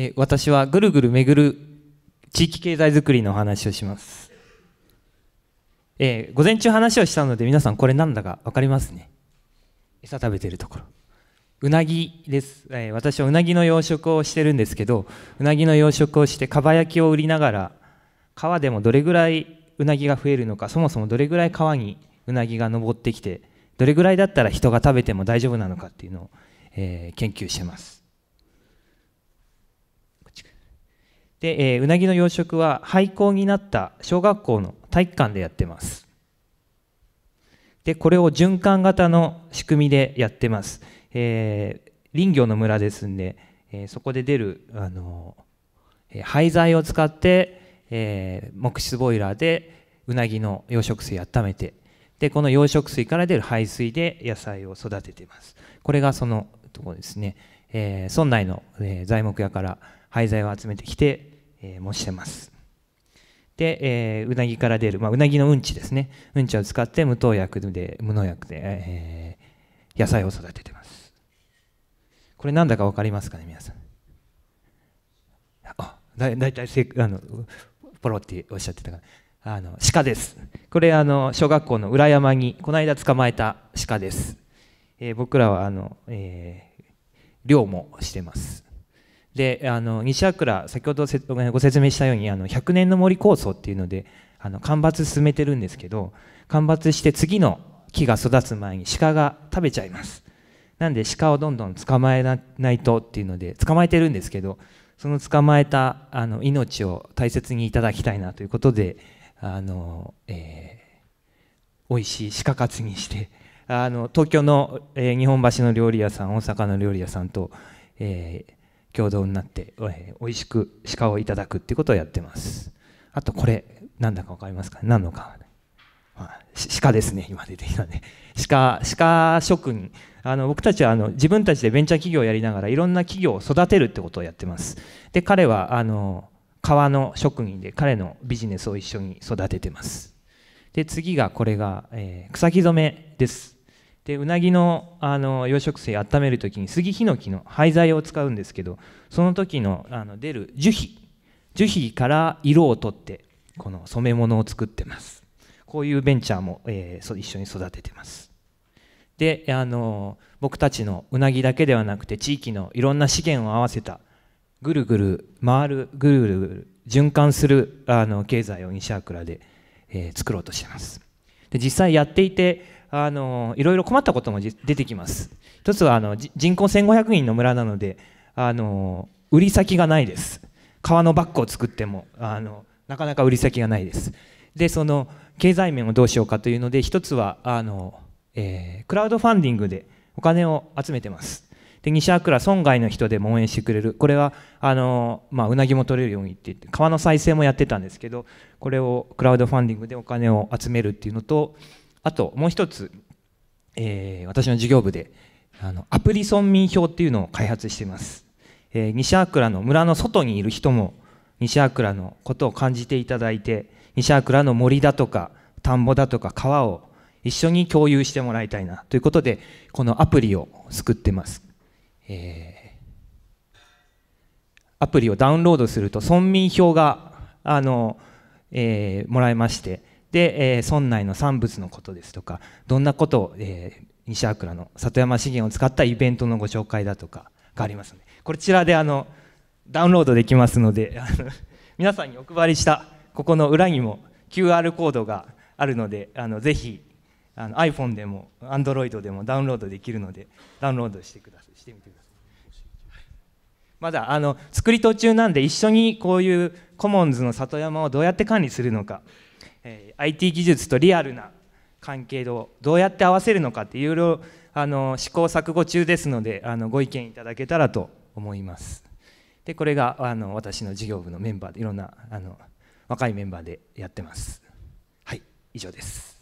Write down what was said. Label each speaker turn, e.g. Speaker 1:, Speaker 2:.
Speaker 1: え私はぐるぐる巡る地域経済づくりの話をします、えー、午前中話をしたので皆さんこれなんだか分かりますね餌食べてるところうなぎです、えー、私はうなぎの養殖をしてるんですけどうなぎの養殖をしてかば焼きを売りながら川でもどれぐらいうなぎが増えるのかそもそもどれぐらい川にうなぎが登ってきてどれぐらいだったら人が食べても大丈夫なのかっていうのを、えー、研究してますで、えー、うなぎの養殖は廃校になった小学校の体育館でやってますでこれを循環型の仕組みでやってます、えー、林業の村ですんで、えー、そこで出る、あのー、廃材を使って、えー、木質ボイラーでうなぎの養殖水を温めてでこの養殖水から出る排水で野菜を育ててますこれがそのとこですね、えー、村内の、え材木屋から廃材を集めてきて、えー、模してます。で、えー、うなぎから出る、まあ、うなぎのうんちですね。うんちを使って無農薬で、無農薬で、えー、野菜を育ててます。これなんだかわかりますかね、皆さん。あ、だだいたいせあの、ポロっておっしゃってたから。あの、鹿です。これ、あの、小学校の裏山に、この間捕まえた鹿です。えー、僕らは、あの、えー、漁もしてます。であの西桜先ほどご説明したようにあの100年の森構想っていうのであの間伐進めてるんですけど間伐して次の木が育つ前に鹿が食べちゃいますなんで鹿をどんどん捕まえないとっていうので捕まえてるんですけどその捕まえたあの命を大切にいただきたいなということであの、えー、美味しい鹿カツにしてあの東京の、えー、日本橋の料理屋さん大阪の料理屋さんと、えー、共同になって、えー、美味しく鹿をいただくっていうことをやってますあとこれなんだか分かりますか何のか、まあ、鹿ですね今出てきたね鹿鹿職人あの僕たちはあの自分たちでベンチャー企業をやりながらいろんな企業を育てるってことをやってますで彼はあの川の職人で彼のビジネスを一緒に育ててますで次がこれが、えー、草木染めですでうなぎのあの養殖生温める時に杉ヒノキの廃材を使うんですけどその時のあの出る樹皮樹皮から色を取ってこの染め物を作ってますこういうベンチャーも、えー、一緒に育ててますであの僕たちのうなぎだけではなくて地域のいろんな資源を合わせたぐるぐる回るぐるぐる循環するあの経済を西桜で、えー、作ろうとしてますで実際やっていてあのいろいろ困ったことも出てきます一つはあの人口1500人の村なのであの売り先がないです川のバッグを作ってもあのなかなか売り先がないですでその経済面をどうしようかというので一つはあの、えー、クラウドファンディングでお金を集めてますで西枕村外の人でも応援してくれるこれはあの、まあ、うなぎも取れるようにって言って川の再生もやってたんですけどこれをクラウドファンディングでお金を集めるっていうのとあともう一つ、えー、私の事業部であのアプリ村民票っていうのを開発しています、えー、西桜の村の外にいる人も西桜のことを感じていただいて西桜の森だとか田んぼだとか川を一緒に共有してもらいたいなということでこのアプリを作ってます、えー、アプリをダウンロードすると村民票があの、えー、もらえましてで、えー、村内の産物のことですとかどんなことを、えー、西桜の里山資源を使ったイベントのご紹介だとかがありますのでこちらであのダウンロードできますのであの 皆さんにお配りしたここの裏にも QR コードがあるのであのぜひあの iPhone でも Android でもダウンロードできるのでダウンロードしてくださいしてみてくださいまだあの作り途中なんで一緒にこういうコモンズの里山をどうやって管理するのかえ IT 技術とリアルな関係をどうやって合わせるのかっていろいろあの試行錯誤中ですのであのご意見いただけたらと思いますでこれがあの私の事業部のメンバーでいろんなあの若いメンバーでやってますはい以上です